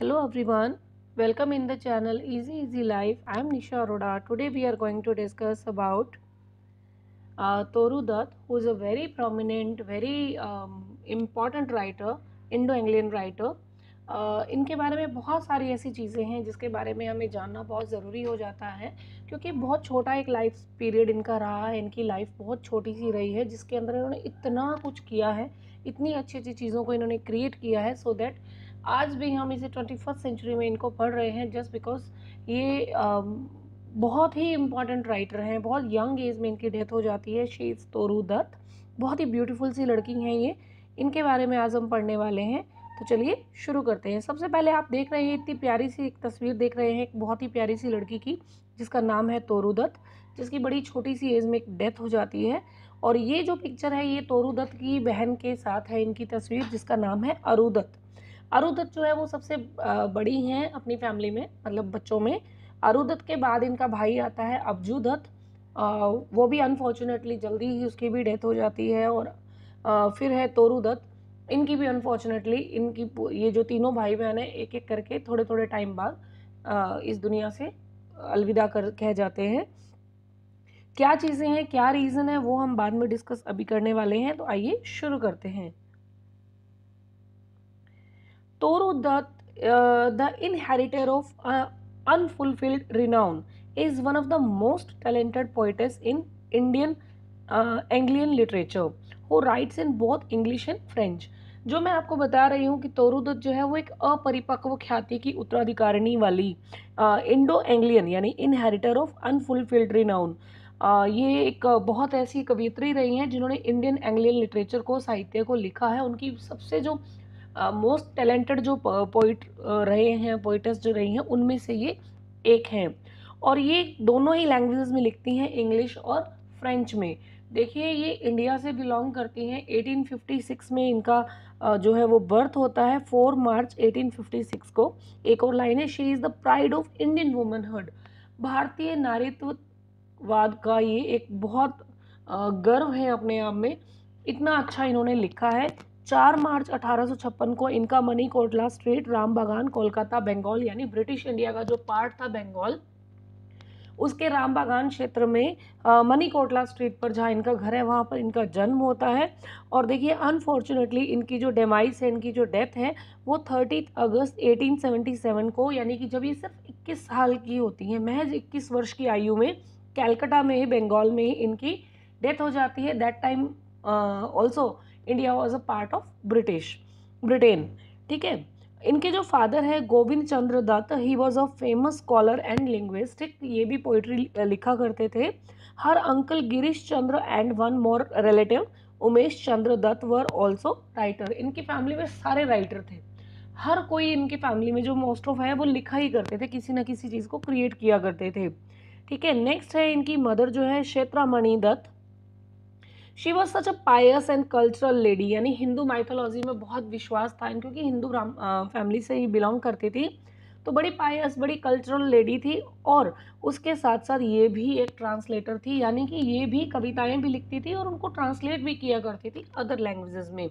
Hello everyone welcome in the channel easy easy life I am Nisha Arora today we are going to discuss about Toru Dutt who is a very prominent very important writer Indo England writer इनके बारे में बहुत सारी ऐसी चीज़ें हैं जिसके बारे में हमें जानना बहुत ज़रूरी हो जाता है क्योंकि बहुत छोटा एक लाइफ पीरियड इनका रहा है इनकी लाइफ बहुत छोटी सी रही है जिसके अंदर इन्होंने इतना कुछ किया है इतनी अच्छी अच्छी चीज़ों को इन्होंने क्रिएट किया है सो so दैट आज भी हम इसे ट्वेंटी फर्स्ट सेंचुरी में इनको पढ़ रहे हैं जस्ट बिकॉज ये um, बहुत ही इम्पॉर्टेंट राइटर हैं बहुत यंग एज में इनकी डेथ हो जाती है शीज तोरू दत्त बहुत ही ब्यूटीफुल सी लड़की हैं ये इनके बारे में आज हम पढ़ने वाले हैं तो चलिए शुरू करते हैं सबसे पहले आप देख रहे हैं इतनी प्यारी सी एक तस्वीर देख रहे हैं एक बहुत ही प्यारी सी लड़की की जिसका नाम है तोरू दत्त जिसकी बड़ी छोटी सी एज में एक डेथ हो जाती है और ये जो पिक्चर है ये तोरू दत्त की बहन के साथ है इनकी तस्वीर जिसका नाम है अरुदत्त अरुदत्त जो है वो सबसे बड़ी हैं अपनी फैमिली में मतलब बच्चों में अरुदत्त के बाद इनका भाई आता है अब्जू दत्त वो भी अनफॉर्चुनेटली जल्दी ही उसकी भी डेथ हो जाती है और फिर है तोरू दत्त इनकी भी अनफॉर्चुनेटली इनकी ये जो तीनों भाई बहन हैं एक एक करके थोड़े थोड़े टाइम बाद इस दुनिया से अलविदा कर कह जाते हैं क्या चीज़ें हैं क्या रीज़न है वो हम बाद में डिस्कस अभी करने वाले हैं तो आइए शुरू करते हैं Toru Dutt the inheritor of unfulfilled renown is one of the most talented poetess in Indian Anglian literature who writes in both English and French जो मैं आपको बता रही हूँ कि तोरुदत्त जो है वो एक अपरिपक्व ख्याति की उत्तराधिकारिणी वाली इंडो एंग्लियन यानी इनहेरिटर ऑफ अनफुलफिल्ड रिनाउन ये एक बहुत ऐसी कवियत्री रही हैं जिन्होंने इंडियन एंग्लियन लिटरेचर को साहित्य को लिखा है उनकी सबसे जो मोस्ट टैलेंटेड जो पोइट रहे हैं पोइटर्स जो रही हैं उनमें से ये एक हैं और ये दोनों ही लैंग्वेजेस में लिखती हैं इंग्लिश और फ्रेंच में देखिए ये इंडिया से बिलोंग करती हैं 1856 में इनका जो है वो बर्थ होता है 4 मार्च 1856 को एक और लाइन है she is the pride of Indian womanhood भारतीय नारीत्ववाद का ये एक बहुत गर्व है अपने आप में इतना अच्छा इन्होंने लिखा है चार मार्च अठारह को इनका मनी कोटला स्ट्रीट राम बागान कोलकाता बंगाल यानी ब्रिटिश इंडिया का जो पार्ट था बंगाल उसके राम बागान क्षेत्र में मनी कोटला स्ट्रीट पर जहाँ इनका घर है वहाँ पर इनका जन्म होता है और देखिए अनफॉर्चुनेटली इनकी जो डेमाइस है इनकी जो डेथ है वो थर्टी अगस्त 1877 को यानी कि जब ये सिर्फ 21 साल की होती हैं महज 21 वर्ष की आयु में कैलकाटा में ही बंगाल में ही इनकी डेथ हो जाती है that time also India was a part of British Britain ठीक है इनके जो फादर है Govind Chandra Dutt he was a famous scholar and linguistic ये भी पोइट्री लिखा करते थे her uncle Girish Chandra and one more relative Umesh Chandra Dutt were also writer इनकी फैमिली में सारे राइटर थे हर कोई इनकी फैमिली में जो मोस्ट ऑफ है वो लिखा ही करते थे किसी ना किसी चीज़ को क्रिएट किया करते थे ठीक है नेक्स्ट है इनकी मदर जो है Kshetramani Dutt she was such a pious and cultural lady यानी हिंदू माइथोलॉजी में बहुत विश्वास था क्योंकि हिंदू फैमिली से ही बिलोंग करती थी तो बड़ी पायस बड़ी कल्चरल लेडी थी और उसके साथ साथ ये भी एक ट्रांसलेटर थी यानी कि ये भी कविताएं भी लिखती थी और उनको ट्रांसलेट भी किया करती थी अदर लैंग्वेजेस में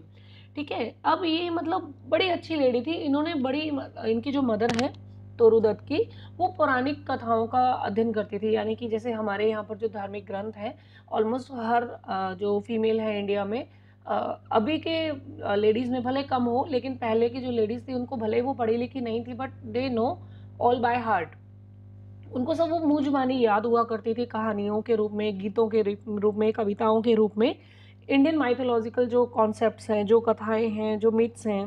ठीक है अब ये मतलब बड़ी अच्छी लेडी थी इन्होंने बड़ी इनकी जो मदर है तोरुदत्त की वो पौराणिक कथाओं का अध्ययन करती थी यानी कि जैसे हमारे यहाँ पर जो धार्मिक ग्रंथ हैं ऑलमोस्ट हर जो फीमेल है इंडिया में अभी के लेडीज़ में भले कम हो लेकिन पहले की जो लेडीज़ थी उनको भले वो पढ़ी लिखी नहीं थी but they know all by heart उनको सब वो मुँह जबानी याद हुआ करती थी कहानियों के रूप में गीतों के रूप में कविताओं के रूप में इंडियन माइथोलॉजिकल जो कॉन्सेप्ट्स हैं जो कथाएं हैं जो मिथ्स हैं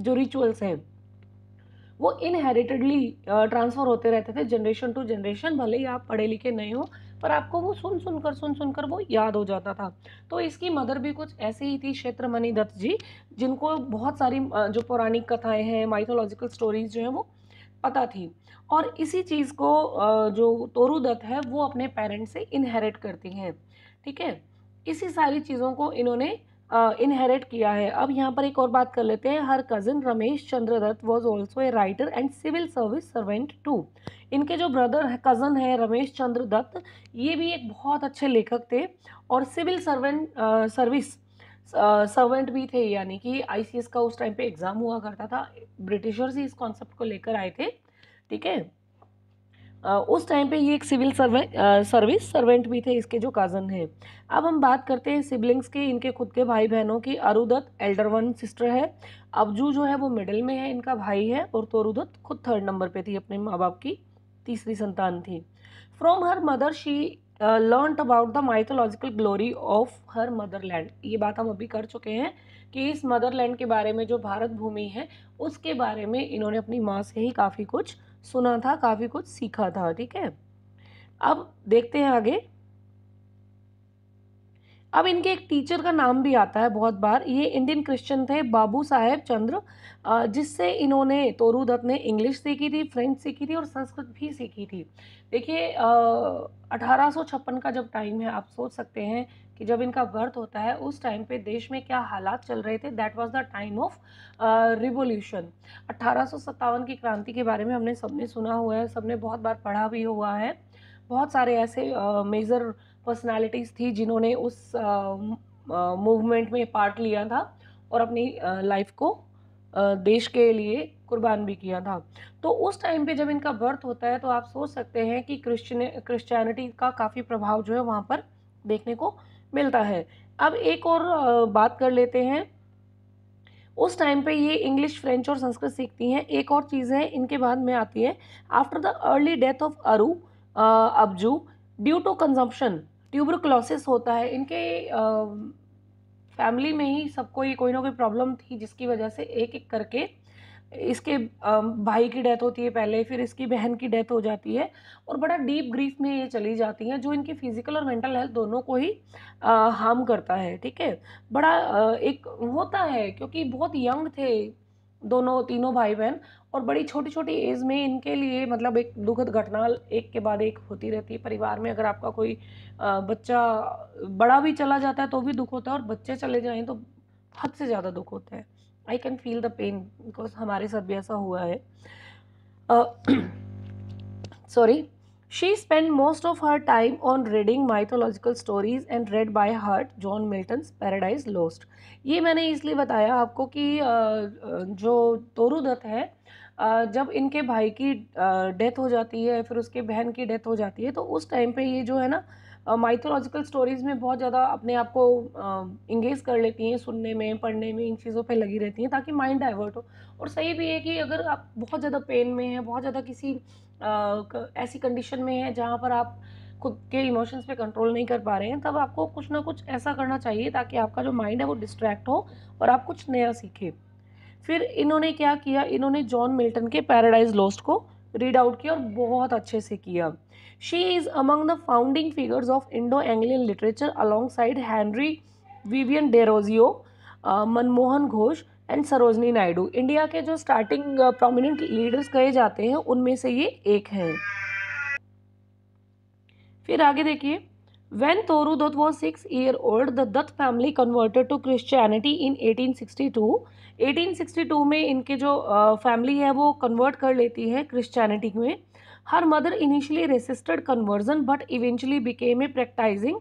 जो रिचुअल्स हैं वो इनहेरिटेडली ट्रांसफ़र होते रहते थे जनरेशन टू जनरेशन भले ही आप पढ़े लिखे नहीं हो पर आपको वो सुन सुनकर सुन सुनकर वो याद हो जाता था तो इसकी मदर भी कुछ ऐसे ही थी क्षेत्रमणि दत्त जी जिनको बहुत सारी जो पौराणिक कथाएं हैं माइथोलॉजिकल स्टोरीज जो हैं वो पता थी और इसी चीज़ को जो तोरू दत्त है वो अपने पेरेंट्स से इनहेरिट करती हैं ठीक है इसी सारी चीज़ों को इन्होंने इनहेरिट किया है अब यहाँ पर एक और बात कर लेते हैं her cousin Romesh Chandra Dutt was also a writer and civil service servant too इनके जो ब्रदर है कज़न है रमेश चंद्र दत्त ये भी एक बहुत अच्छे लेखक थे और सिविल सर्वेंट सर्विस सर्वेंट भी थे यानी कि आईसीएस का उस टाइम पे एग्ज़ाम हुआ करता था ब्रिटिशर्स ही इस कॉन्सेप्ट को लेकर आए थे ठीक है उस टाइम पे ये एक सिविल सर्वे सर्विस सर्वेंट भी थे इसके जो काजन हैं अब हम बात करते हैं सिबलिंग्स के इनके खुद के भाई बहनों की अरुदत्त एल्डर वन सिस्टर है अबजू जो है वो मिडिल में है इनका भाई है और तो अरुदत्त खुद थर्ड नंबर पे थी अपने माँ बाप की तीसरी संतान थी from her mother she learn about the mythological glory of her motherland ये बात हम अभी कर चुके हैं कि इस मदरलैंड के बारे में जो भारत भूमि है उसके बारे में इन्होंने अपनी माँ से ही काफ़ी कुछ सुना था काफ़ी कुछ सीखा था ठीक है अब देखते हैं आगे अब इनके एक टीचर का नाम भी आता है बहुत बार ये इंडियन क्रिश्चियन थे बाबू साहेब चंद्र जिससे इन्होंने तोरू दत्त ने इंग्लिश सीखी थी फ्रेंच सीखी थी और संस्कृत भी सीखी थी देखिए अठारह का जब टाइम है आप सोच सकते हैं कि जब इनका बर्थ होता है उस टाइम पे देश में क्या हालात चल रहे थे that was the time of revolution अट्ठारह की क्रांति के बारे में हमने सबने सुना हुआ है सबने बहुत बार पढ़ा भी हुआ है बहुत सारे ऐसे मेजर uh, पर्सनालिटीज़ थी जिन्होंने उस मूवमेंट में पार्ट लिया था और अपनी लाइफ को देश के लिए कुर्बान भी किया था तो उस टाइम पे जब इनका बर्थ होता है तो आप सोच सकते हैं कि क्रिश्चन क्रिश्चियनिटी का काफ़ी प्रभाव जो है वहाँ पर देखने को मिलता है अब एक और बात कर लेते हैं उस टाइम पे ये इंग्लिश फ्रेंच और संस्कृत सीखती हैं एक और चीज़ है इनके बाद में आती है after the early death of Aru अब्जू ड्यू टू कंजम्पशन ट्यूबरक्लोसिस होता है इनके फैमिली में ही सबको ये कोई ना कोई प्रॉब्लम थी जिसकी वजह से एक एक करके इसके भाई की डेथ होती है पहले फिर इसकी बहन की डेथ हो जाती है और बड़ा डीप ग्रीफ में ये चली जाती हैं जो इनकी फिज़िकल और मेंटल हेल्थ दोनों को ही हार्म करता है ठीक है बड़ा एक होता है क्योंकि बहुत यंग थे दोनों तीनों भाई बहन और बड़ी छोटी छोटी एज में इनके लिए मतलब एक दुखद घटना एक के बाद एक होती रहती है परिवार में अगर आपका कोई बच्चा बड़ा भी चला जाता है तो भी दुख होता है और बच्चे चले जाएँ तो हद से ज़्यादा दुख होता है I can feel the pain because हमारे साथ भी ऐसा हुआ है sorry uh, She spent most of her time on reading mythological stories and read by heart John Milton's Paradise Lost. ye maine ये मैंने इसलिए बताया आपको कि जो तोरू दत्त है जब इनके भाई की डेथ हो जाती है फिर उसके बहन की डेथ हो जाती है तो उस टाइम पे ये जो है ना माइथोलॉजिकल स्टोरीज़ में बहुत ज़्यादा अपने आप को इंगेज कर लेती हैं सुनने में पढ़ने में इन चीज़ों पे लगी रहती हैं ताकि माइंड डाइवर्ट हो और सही भी है कि अगर आप बहुत ज़्यादा पेन में हैं बहुत ज़्यादा किसी ऐसी कंडीशन में है जहाँ पर आप खुद के इमोशंस पे कंट्रोल नहीं कर पा रहे हैं तब आपको कुछ ना कुछ ऐसा करना चाहिए ताकि आपका जो माइंड है वो डिस्ट्रैक्ट हो और आप कुछ नया सीखें फिर इन्होंने क्या किया इन्होंने जॉन मिल्टन के पैराडाइज लॉस्ट को रीड आउट किया और बहुत अच्छे से किया She is among the founding figures of Indo-Anglian literature alongside Henry Vivian Derozio, uh, manmohan ghosh and Sarojini Naidu India के जो स्टार्टिंग प्रोमिनेंट लीडर्स कहे जाते हैं उनमें से ये एक है फिर आगे देखिए When Dutt was 6 year old, the Dutt family converted to Christianity in 1862. 1862 में इनके जो फैमिली है वो कन्वर्ट कर लेती है क्रिश्चैनिटी में her mother initially resisted conversion but eventually became a practising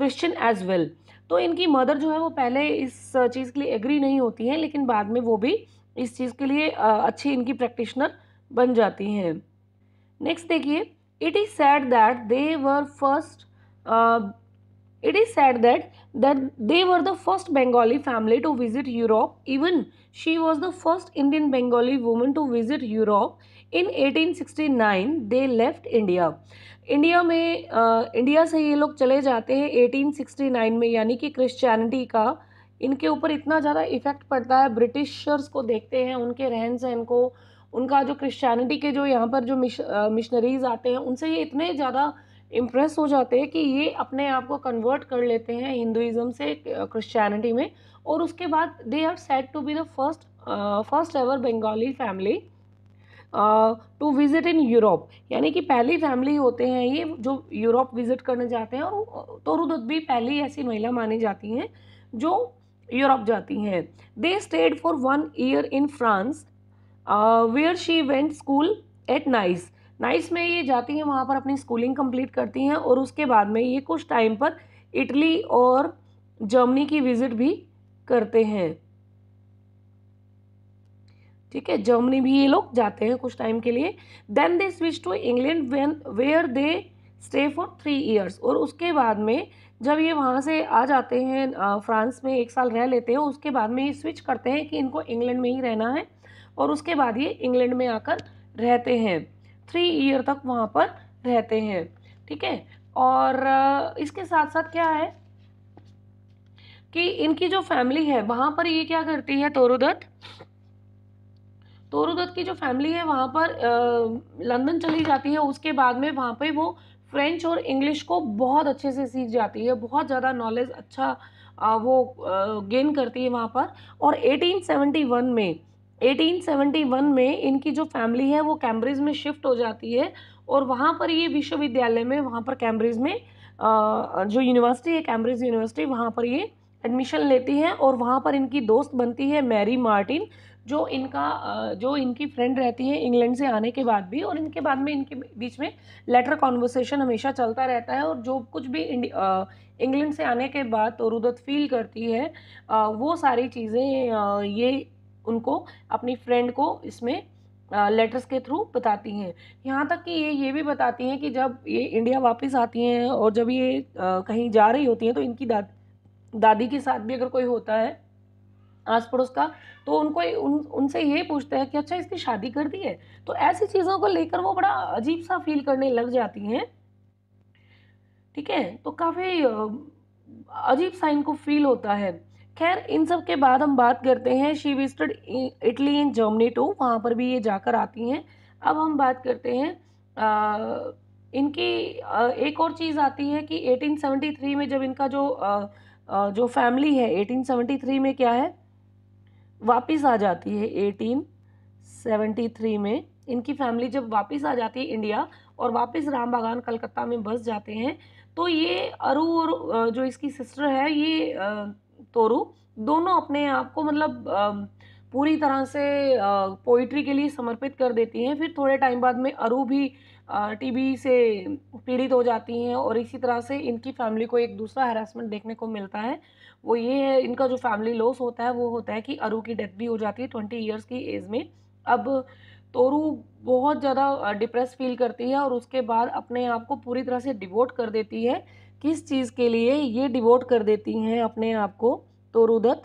Christian as well तो इनकी मदर जो है वो पहले इस चीज़ के लिए एग्री नहीं होती हैं लेकिन बाद में वो भी इस चीज़ के लिए अच्छी इनकी प्रैक्टिशनर बन जाती हैं नेक्स्ट देखिए it is sad that they were first Uh, it is said that that they were the first Bengali family to visit Europe. Even she was the first Indian Bengali woman to visit Europe. in 1869 they left India India में आ, uh, India से ये लोग चले जाते हैं 1869 में यानी कि क्रिश्चियनिटी का इनके ऊपर इतना ज़्यादा इफ़ेक्ट पड़ता है ब्रिटिशर्स को देखते हैं उनके रहन सहन को उनका जो क्रिश्चियनिटी के जो यहाँ पर जो मिश, आ, uh, मिशनरीज आते हैं उनसे ये इतने ज़्यादा इम्प्रेस हो जाते हैं कि ये अपने आप को कन्वर्ट कर लेते हैं हिंदुज़म से क्रिश्चियनिटी में और उसके बाद they are set to be the first first ever Bengali family to visit in Europe यानी कि पहली फैमिली होते हैं ये जो यूरोप विज़िट करने जाते हैं और तोरुदत भी पहली ऐसी महिला मानी जाती हैं जो यूरोप जाती हैं they stayed for one year in France where she went school at Nice Nice में ये जाती हैं वहाँ पर अपनी स्कूलिंग कंप्लीट करती हैं और उसके बाद में ये कुछ टाइम पर इटली और जर्मनी की विज़िट भी करते हैं ठीक है जर्मनी भी ये लोग जाते हैं कुछ टाइम के लिए then they switch to England when where they stay for three years और उसके बाद में जब ये वहाँ से आ जाते हैं फ्रांस में एक साल रह लेते हैं उसके बाद में ये स्विच करते हैं कि इनको इंग्लैंड में ही रहना है और उसके बाद ये इंग्लैंड में आकर रहते हैं थ्री ईयर तक वहाँ पर रहते हैं ठीक है और इसके साथ साथ क्या है कि इनकी जो फैमिली है वहाँ पर ये क्या करती है तोरुदत्त तोरुदत्त की जो फैमिली है वहाँ पर लंदन चली जाती है उसके बाद में वहाँ पर वो फ्रेंच और इंग्लिश को बहुत अच्छे से सीख जाती है बहुत ज़्यादा नॉलेज अच्छा आ, वो गेन करती है वहाँ पर और 1871 में 1871 में इनकी जो फैमिली है वो कैम्ब्रिज में शिफ्ट हो जाती है और वहाँ पर ये विश्वविद्यालय में वहाँ पर कैम्ब्रिज में जो यूनिवर्सिटी है कैम्ब्रिज यूनिवर्सिटी वहाँ पर ये एडमिशन लेती है और वहाँ पर इनकी दोस्त बनती है मैरी मार्टिन जो इनका जो इनकी फ्रेंड रहती है इंग्लैंड से आने के बाद भी और इनके बाद में इनके बीच में लेटर कॉन्वर्सेशन हमेशा चलता रहता है और जो कुछ भी इंग्लैंड से आने के बाद तो रुदत फील करती है वो सारी चीज़ें ये उनको अपनी फ्रेंड को इसमें लेटर्स के थ्रू बताती हैं यहाँ तक कि ये ये भी बताती हैं कि जब ये इंडिया वापस आती हैं और जब ये आ, कहीं जा रही होती हैं तो इनकी दाद दादी के साथ भी अगर कोई होता है आस पड़ोस का तो उनको उन उनसे ये पूछते हैं कि अच्छा इसकी शादी कर दी है तो ऐसी चीज़ों को लेकर वो बड़ा अजीब सा फील करने लग जाती हैं ठीक है तो काफ़ी अजीब सा इनको फील होता है खैर इन सब के बाद हम बात करते हैं she visited Italy in Germany too वहाँ पर भी ये जाकर आती हैं अब हम बात करते हैं आ, इनकी आ, एक और चीज़ आती है कि 1873 में जब इनका जो आ, जो फैमिली है 1873 में क्या है वापस आ जाती है 1873 में इनकी फैमिली जब वापस आ जाती है इंडिया और वापस राम बागान कलकत्ता में बस जाते हैं तो ये अरु और जो इसकी सिस्टर है ये तोरु दोनों अपने आप को मतलब पूरी तरह से पोइट्री के लिए समर्पित कर देती हैं फिर थोड़े टाइम बाद में अरु भी टीबी से पीड़ित हो जाती हैं और इसी तरह से इनकी फैमिली को एक दूसरा हरासमेंट देखने को मिलता है वो ये है इनका जो फैमिली लॉस होता है वो होता है कि अरु की डेथ भी हो जाती है ट्वेंटी ईयर्स की एज में अब तोरू बहुत ज़्यादा डिप्रेस फील करती है और उसके बाद अपने आप को पूरी तरह से डिवोट कर देती है किस चीज़ के लिए ये डिवोट कर देती हैं अपने आप को तो रुदत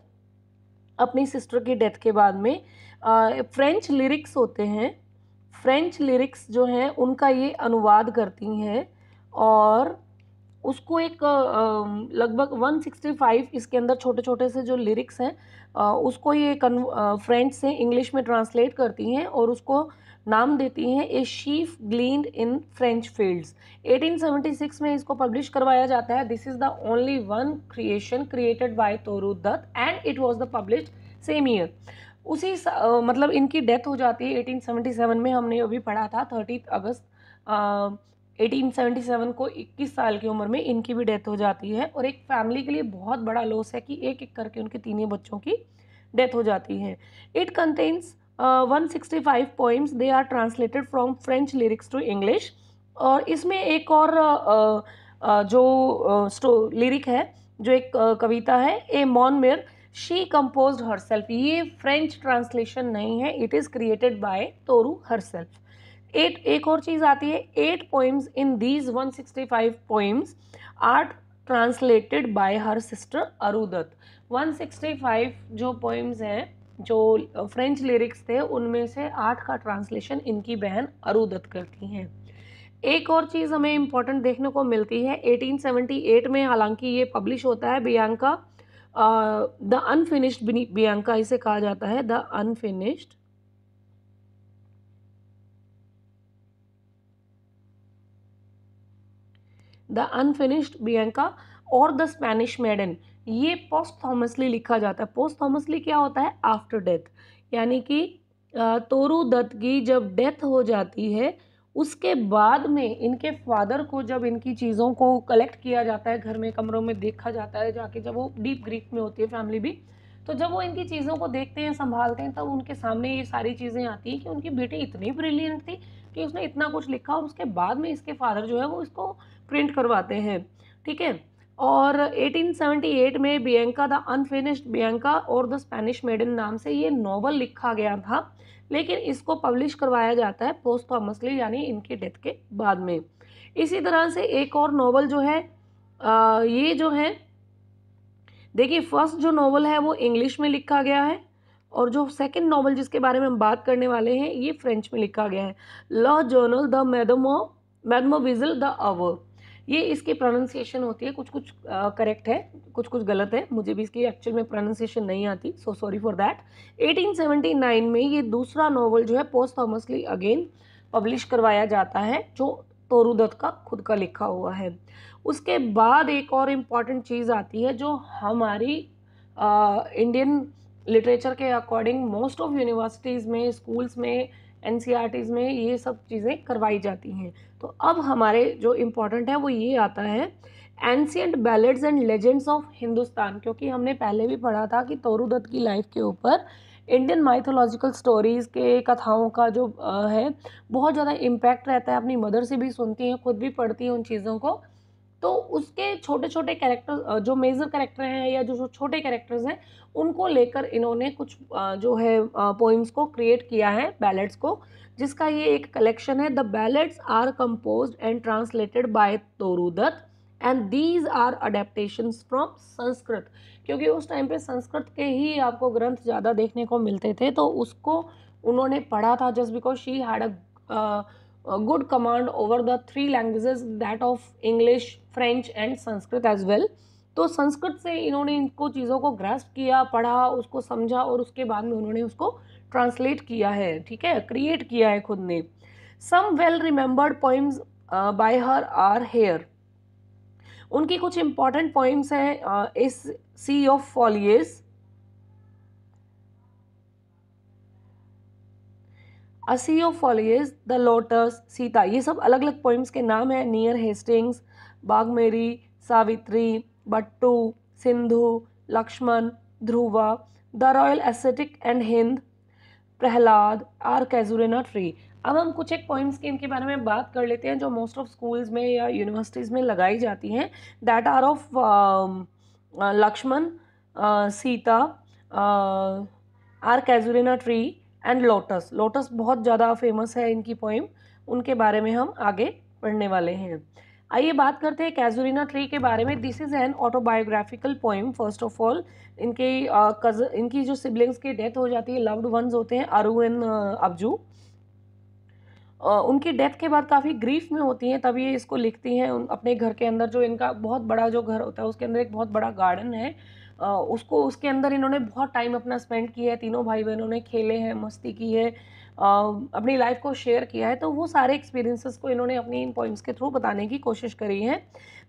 अपनी सिस्टर की डेथ के बाद में आ, फ्रेंच लिरिक्स होते हैं फ्रेंच लिरिक्स जो हैं उनका ये अनुवाद करती हैं और उसको एक लगभग 165 इसके अंदर छोटे छोटे से जो लिरिक्स हैं उसको ये फ्रेंच से इंग्लिश में ट्रांसलेट करती हैं और उसको नाम देती हैं a sheaf gleaned in French fields 1876 में इसको पब्लिश करवाया जाता है this is the only one creation created by Toru Dutt and it was the publish same year उसी uh, मतलब इनकी डेथ हो जाती है 1877 में हमने अभी पढ़ा था थर्टी अगस्त uh, 1877 को 21 साल की उम्र में इनकी भी डेथ हो जाती है और एक फैमिली के लिए बहुत बड़ा लॉस है कि एक एक करके उनके तीनों बच्चों की डेथ हो जाती है it contains one sixty five poems they are translated from French lyrics to English और इसमें एक और uh, uh, uh जो लिरिक uh, है जो एक uh, कविता है ए मॉन मेर शी कंपोज हर सेल्फ ये फ्रेंच ट्रांसलेशन नहीं है it is created by Toru herself eight एक और चीज़ आती है eight poems in these one sixty five poems are translated by her sister Aru Dutt one sixty five जो पोइम्स हैं जो फ्रेंच लिरिक्स थे उनमें से आठ का ट्रांसलेशन इनकी बहन अरुदत करती हैं एक और चीज़ हमें इम्पोर्टेंट देखने को मिलती है 1878 में हालांकि ये पब्लिश होता है बियांका द अनफिनिश्ड बियांका इसे कहा जाता है the unfinished the unfinished Bianca और द स्पेनिश मेडन ये पोस्ट थॉमसली लिखा जाता है पोस्ट थॉमसली क्या होता है आफ्टर डेथ यानी कि तोरू दत्त की जब डेथ हो जाती है उसके बाद में इनके फादर को जब इनकी चीज़ों को कलेक्ट किया जाता है घर में कमरों में देखा जाता है जाके जब वो डीप ग्रीफ में होती है फैमिली भी तो जब वो इनकी चीज़ों को देखते हैं संभालते हैं तब उनके सामने ये सारी चीज़ें आती हैं कि उनकी बेटी इतनी ब्रिलियंट थी कि उसने इतना कुछ लिखा और उसके बाद में इसके फादर जो है वो इसको प्रिंट करवाते हैं ठीक है और 1878 में बियंका द अनफिनिश्ड बियंका और द स्पेनिश मेडन नाम से ये नावल लिखा गया था लेकिन इसको पब्लिश करवाया जाता है पोस्ट थॉमसली यानी इनके डेथ के बाद में इसी तरह से एक और नावल जो है आ, ये जो है देखिए फर्स्ट जो नावल है वो इंग्लिश में लिखा गया है और जो सेकंड नावल जिसके बारे में हम बात करने वाले हैं ये फ्रेंच में लिखा गया है लॉ जर्नल द मैडमो मैडमोविजल द अवर ये इसकी प्रोनाउंसिएशन होती है कुछ कुछ करेक्ट है कुछ कुछ गलत है मुझे भी इसकी एक्चुअल में प्रोनाउंसिएशन नहीं आती सो सॉरी फॉर दैट 1879 में ये दूसरा नॉवल जो है पोस्ट थॉमसली अगेन पब्लिश करवाया जाता है जो तोरुदत्त का खुद का लिखा हुआ है उसके बाद एक और इम्पॉर्टेंट चीज़ आती है जो हमारी इंडियन इंडियन लिटरेचर के अकॉर्डिंग मोस्ट ऑफ यूनिवर्सिटीज़ में स्कूल्स में एन में ये सब चीज़ें करवाई जाती हैं तो अब हमारे जो इम्पोर्टेंट है वो ये आता है ancient ballads and legends of Hindustan क्योंकि हमने पहले भी पढ़ा था कि तोरू दत्त की लाइफ के ऊपर इंडियन माइथोलॉजिकल स्टोरीज़ के कथाओं का जो है बहुत ज़्यादा इम्पैक्ट रहता है अपनी मदर से भी सुनती हैं खुद भी पढ़ती हैं उन चीज़ों को तो उसके छोटे छोटे कैरेक्टर जो मेजर कैरेक्टर हैं या जो छोटे कैरेक्टर्स हैं उनको लेकर इन्होंने कुछ जो है पोइम्स को क्रिएट किया है बैलेट्स को जिसका ये एक कलेक्शन है the ballads are composed and translated by Toru Dutt and these are adaptation from Sanskrit क्योंकि उस टाइम पे संस्कृत के ही आपको ग्रंथ ज़्यादा देखने को मिलते थे तो उसको उन्होंने पढ़ा था just because she had a good command over the three languages that of English, French and Sanskrit as well. तो संस्कृत से इन्होंने इनको चीज़ों को ग्रास्प किया पढ़ा उसको समझा और उसके बाद में उन्होंने उसको ट्रांसलेट किया है ठीक है क्रिएट किया है खुद ने some well remembered poems by her are here उनकी कुछ इम्पॉर्टेंट पोइम्स हैं इस sea of foliage foliage the lotus Sita ये सब अलग अलग पोइम्स के नाम हैं near Hastings Baugmaree Savitri Buttoo Sindhu Lakshman Dhruva the royal ascetic and hind Prahlad our casuarina tree अब हम कुछ एक पॉइंट्स की इनके बारे में बात कर लेते हैं जो मोस्ट ऑफ स्कूल्स में या यूनिवर्सिटीज़ में लगाई जाती हैं that are of Lakshman Sita our casuarina tree and lotus lotus बहुत ज़्यादा फेमस है इनकी पोइम उनके बारे में हम आगे पढ़ने वाले हैं आइए बात करते हैं कैजोरीना ट्री के बारे में this is an autobiographical poem first of all इनके कज इनकी जो सिबलिंग्स की डेथ हो जाती है लव्ड वंस होते हैं अरु एंड अब्जू उनकी डेथ के बाद काफ़ी ग्रीफ में होती हैं तब ये इसको लिखती हैं अपने घर के अंदर जो इनका बहुत बड़ा जो घर होता है उसके अंदर एक बहुत बड़ा गार्डन है उसको उसके अंदर इन्होंने बहुत टाइम अपना स्पेंड किया है तीनों भाई बहनों ने खेले हैं मस्ती की है अपनी लाइफ को शेयर किया है तो वो सारे एक्सपीरियंसेस को इन्होंने अपनी इन पॉइंट्स के थ्रू बताने की कोशिश करी है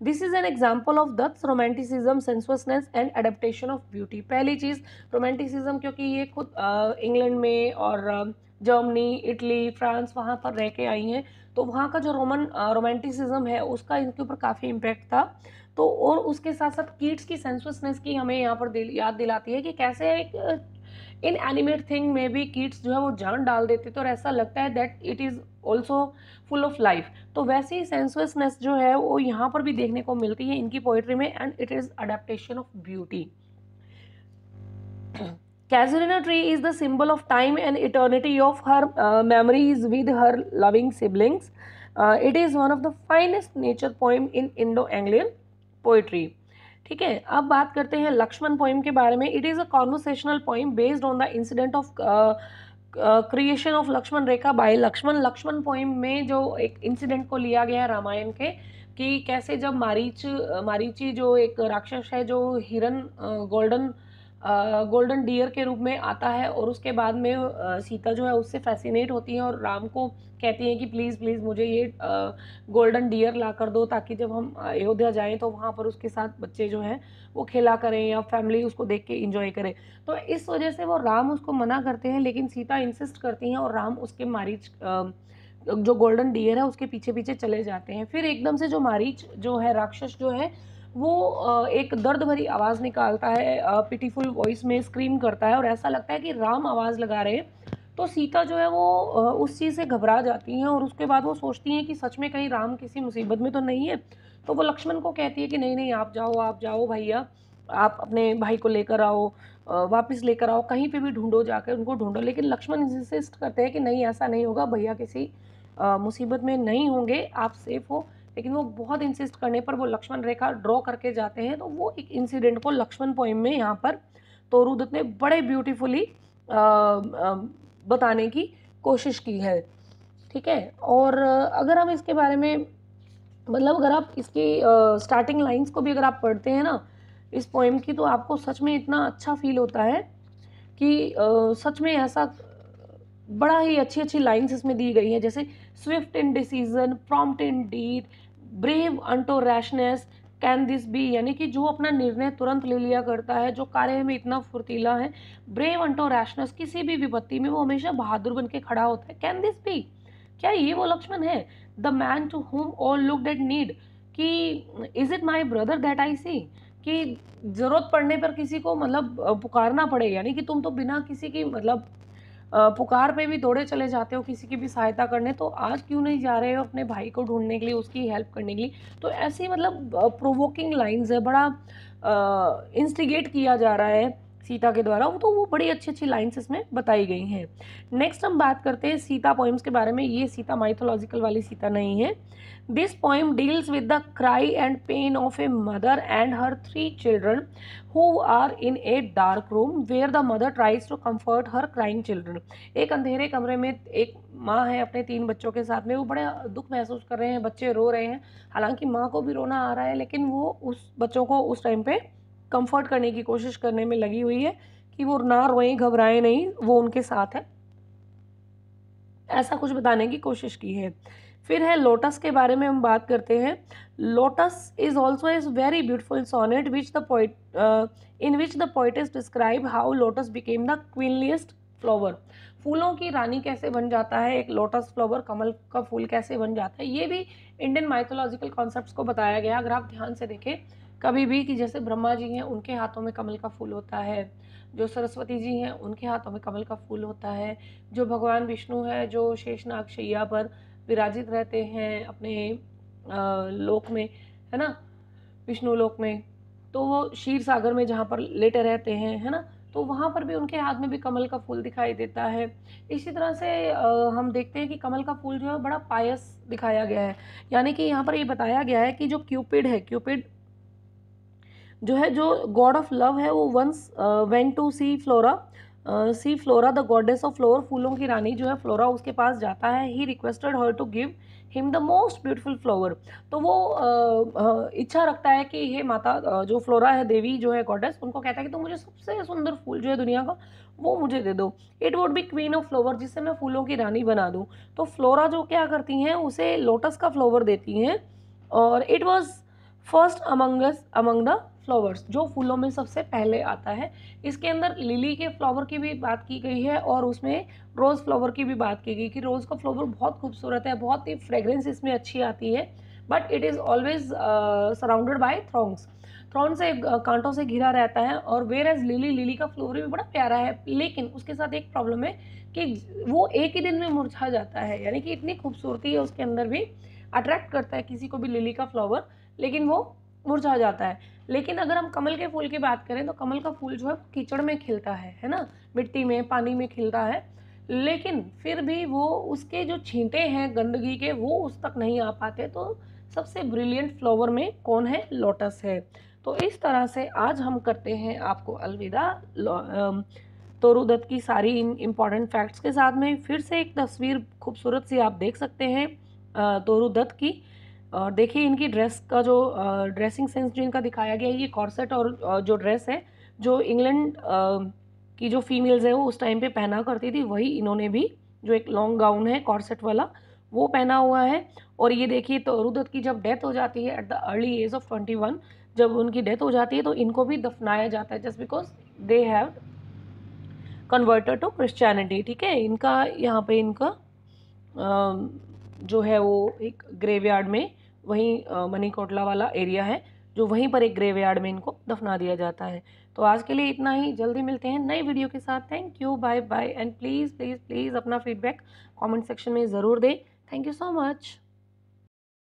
this is an example of Dutt's romanticism sensuousness and adaptation of beauty पहली चीज़ रोमांटिसिज्म क्योंकि ये खुद इंग्लैंड में और जर्मनी इटली फ्रांस वहाँ पर रह के आई हैं तो वहाँ का जो रोमन रोमांटिसिज्म है उसका इनके ऊपर काफ़ी इम्पैक्ट था तो और उसके साथ साथ किड्स की सेंसुअसनेस की हमें यहाँ पर दिल, याद दिलाती है कि कैसे एक इन एनिमेट थिंग में भी किड्स जो है वो जान डाल देते तो और ऐसा लगता है that it is also full of life तो वैसे ही सेंसुअसनेस जो है वो यहाँ पर भी देखने को मिलती है इनकी पोइट्री में and it is adaptation of beauty casuarina tree is the symbol of time and eternity of her memories with her loving siblings it is one of the finest nature poem in Indo Anglian poetry ठीक है अब बात करते हैं Lakshman poem के बारे में it is a conversational poem based on the incident of creation of Lakshman rekha by Lakshman Lakshman poem में जो एक इंसिडेंट को लिया गया है रामायण के कि कैसे जब मारीच मारीची जो एक राक्षस है जो हिरन गोल्डन uh, गोल्डन डियर के रूप में आता है और उसके बाद में सीता जो है उससे फैसिनेट होती है और राम को कहती हैं कि प्लीज़ प्लीज़ मुझे ये गोल्डन डियर ला कर दो ताकि जब हम अयोध्या जाएं तो वहाँ पर उसके साथ बच्चे जो हैं वो खेला करें या फैमिली उसको देख के इंजॉय करें तो इस वजह से वो राम उसको मना करते हैं लेकिन सीता इंसिस्ट करती हैं और राम उसके मारीच जो गोल्डन डियर है उसके पीछे पीछे चले जाते हैं फिर एकदम से जो मारीच जो है राक्षस जो है वो एक दर्द भरी आवाज़ निकालता है पिटीफुल वॉइस में स्क्रीम करता है और ऐसा लगता है कि राम आवाज़ लगा रहे हैं तो सीता जो है वो उस चीज़ से घबरा जाती हैं और उसके बाद वो सोचती हैं कि सच में कहीं राम किसी मुसीबत में तो नहीं है तो वो लक्ष्मण को कहती है कि नहीं नहीं आप जाओ आप जाओ भैया आप अपने भाई को लेकर आओ वापस लेकर आओ कहीं पे भी ढूंढो जाकर उनको ढूंढो लेकिन लक्ष्मण इंसिस्ट करते हैं कि नहीं ऐसा नहीं होगा भैया किसी मुसीबत में नहीं होंगे आप सेफ हो लेकिन वो बहुत इंसिस्ट करने पर वो लक्ष्मण रेखा ड्रॉ करके जाते हैं तो वो एक इंसिडेंट को लक्ष्मण पोइम में यहाँ पर तोरुदत्त ने बड़े ब्यूटीफुली बताने की कोशिश की है ठीक है और अगर हम इसके बारे में मतलब अगर आप इसकी स्टार्टिंग लाइंस को भी अगर आप पढ़ते हैं ना इस पोइम की तो आपको सच में इतना अच्छा फील होता है कि आ, सच में ऐसा बड़ा ही अच्छी अच्छी लाइंस इसमें दी गई हैं जैसे swift in decision prompt in deed brave unto rashness can this be यानी कि जो अपना निर्णय तुरंत ले लिया करता है जो कार्य में इतना फुर्तीला है ब्रेव अंटो रैशनेस किसी भी विपत्ति में वो हमेशा बहादुर बन के खड़ा होता है कैन दिस बी क्या ये वो लक्ष्मण है the man to whom all look at need कि is it my brother that I see कि ज़रूरत पड़ने पर किसी को मतलब पुकारना पड़े यानी कि तुम तो बिना किसी की मतलब पुकार पे भी दौड़े चले जाते हो किसी की भी सहायता करने तो आज क्यों नहीं जा रहे हो अपने भाई को ढूंढने के लिए उसकी हेल्प करने के लिए तो ऐसी मतलब प्रोवोकिंग लाइन्स है बड़ा इंस्टिगेट किया जा रहा है सीता के द्वारा वो तो वो बड़ी अच्छी अच्छी लाइन्स इसमें बताई गई हैं नेक्स्ट हम बात करते हैं सीता पोइम्स के बारे में ये सीता माइथोलॉजिकल वाली सीता नहीं है this poem deals with the cry and pain of a mother and her three children who are in a dark room where the mother tries to comfort her crying children एक अंधेरे कमरे में एक माँ है अपने तीन बच्चों के साथ में वो बड़े दुख महसूस कर रहे हैं बच्चे रो रहे हैं हालांकि माँ को भी रोना आ रहा है लेकिन वो उस बच्चों को उस टाइम पे कंफर्ट करने की कोशिश करने में लगी हुई है कि वो ना रोएं घबराएं नहीं वो उनके साथ है ऐसा कुछ बताने की कोशिश की है फिर है लोटस के बारे में हम बात करते हैं lotus is also is very beautiful sonnet which the poet in which the is describe how lotus became the queenliest flower फूलों की रानी कैसे बन जाता है एक लोटस फ्लावर कमल का फूल कैसे बन जाता है ये भी इंडियन माइथोलॉजिकल कॉन्सेप्ट को बताया गया अगर आप ध्यान से देखें कभी भी कि जैसे ब्रह्मा जी हैं उनके हाथों में कमल का फूल होता है जो सरस्वती जी हैं उनके हाथों में कमल का फूल होता है जो भगवान विष्णु है जो शेषनाग शैया पर विराजित रहते हैं अपने लोक में है ना विष्णु लोक में तो वो शीर सागर में जहाँ पर लेटे रहते हैं है ना तो वहाँ पर भी उनके हाथ में भी कमल का फूल दिखाई देता है इसी तरह से हम देखते हैं कि कमल का फूल जो है बड़ा पायस दिखाया गया है यानी कि यहाँ पर ये बताया गया है कि जो क्यूपिड है क्यूपिड जो है जो गॉड ऑफ लव है वो once when to see Flora see Flora the goddess of flower फूलों की रानी जो है फ्लोरा उसके पास जाता है he requested her to give him the most beautiful flower तो वो uh, uh, इच्छा रखता है कि हे माता uh, जो फ्लोरा है देवी जो है गॉडेस उनको कहता है कि तुम तो मुझे सबसे सुंदर फूल जो है दुनिया का वो मुझे दे दो it would be queen of flower जिससे मैं फूलों की रानी बना दूँ तो फ्लोरा जो क्या करती हैं उसे लोटस का फ्लोवर देती हैं और it was first amongst among the flowers जो फूलों में सबसे पहले आता है इसके अंदर लिली के फ्लावर की भी बात की गई है और उसमें रोज़ फ्लावर की भी बात की गई कि रोज़ का फ्लावर बहुत खूबसूरत है बहुत ही फ्रेगरेंस इसमें अच्छी आती है but it is always surrounded by throngs thorn से uh, कांटों से घिरा रहता है और वेर एज लिली लिली का फ्लोवर भी बड़ा प्यारा है लेकिन उसके साथ एक प्रॉब्लम है कि वो एक ही दिन में मुरझा जाता है यानी कि इतनी खूबसूरती है उसके अंदर भी अट्रैक्ट करता है किसी को भी लिली का फ्लावर लेकिन वो मुरझा जाता है लेकिन अगर हम कमल के फूल की बात करें तो कमल का फूल जो है कीचड़ में खिलता है है ना मिट्टी में पानी में खिलता है लेकिन फिर भी वो उसके जो छींटे हैं गंदगी के वो उस तक नहीं आ पाते तो सबसे ब्रिलियंट फ्लावर में कौन है लोटस है तो इस तरह से आज हम करते हैं आपको अलविदा तोरुदत्त की सारी इन इम्पॉर्टेंट फैक्ट्स के साथ में फिर से एक तस्वीर खूबसूरत सी आप देख सकते हैं तोरुदत्त की और देखिए इनकी ड्रेस का जो ड्रेसिंग सेंस जो इनका दिखाया गया है ये कॉर्सेट और जो ड्रेस है जो इंग्लैंड की जो फीमेल्स है वो उस टाइम पे पहना करती थी वही इन्होंने भी जो एक लॉन्ग गाउन है कॉर्सेट वाला वो पहना हुआ है और ये देखिए तो रुदत की जब डेथ हो जाती है at the early age of twenty one जब उनकी डेथ हो जाती है तो इनको भी दफनाया जाता है just because they have converted to Christianity ठीक है इनका यहाँ पे इनका जो है वो एक ग्रेवयार्ड में वहीं मनी कोटला वाला एरिया है जो वहीं पर एक ग्रेव यार्ड में इनको दफना दिया जाता है तो आज के लिए इतना ही जल्दी मिलते हैं नई वीडियो के साथ thank you bye bye and please please please अपना फीडबैक कमेंट सेक्शन में ज़रूर दें थैंक यू सो मच